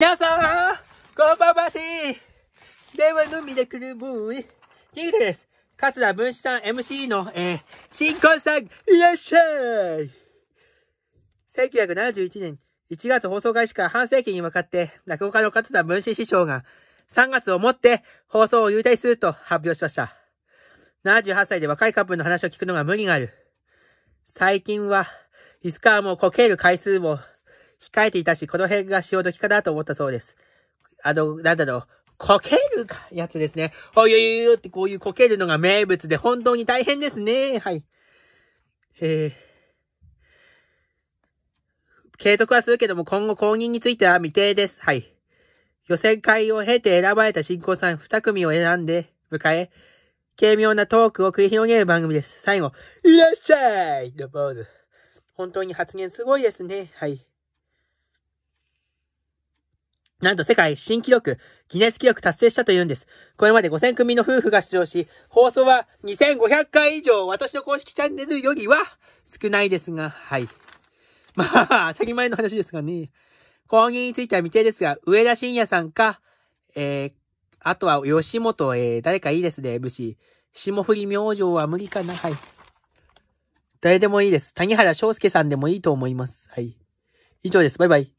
皆さん、こんばんはて電話のミラクルボーイ、キングです。桂文史さん MC の、えー、新婚さん、いらっしゃい !1971 年1月放送開始から半世紀にわかって、落語家の桂文史師匠が、3月をもって放送を優待すると発表しました。78歳で若いカップルの話を聞くのが無理がある。最近は、いつかはもうこける回数も控えていたし、この辺が潮時かなと思ったそうです。あの、なんだろう、こけるやつですね。おいおいってこういうこけるのが名物で本当に大変ですね。はい。えー、継続はするけども今後公認については未定です。はい。予選会を経て選ばれた新婚さん2組を選んで迎え、軽妙なトークを繰り広げる番組です。最後、いらっしゃいのポーズ。本当に発言すごいですね。はい。なんと世界新記録、ギネス記録達成したというんです。これまで5000組の夫婦が出場し、放送は2500回以上、私の公式チャンネルよりは少ないですが、はい。まあ、当たり前の話ですがね。公認については未定ですが、上田晋也さんか、えー、あとは吉本、えー、誰かいいですね、武士。霜降り明星は無理かな、はい。誰でもいいです。谷原章介さんでもいいと思います。はい。以上です。バイバイ。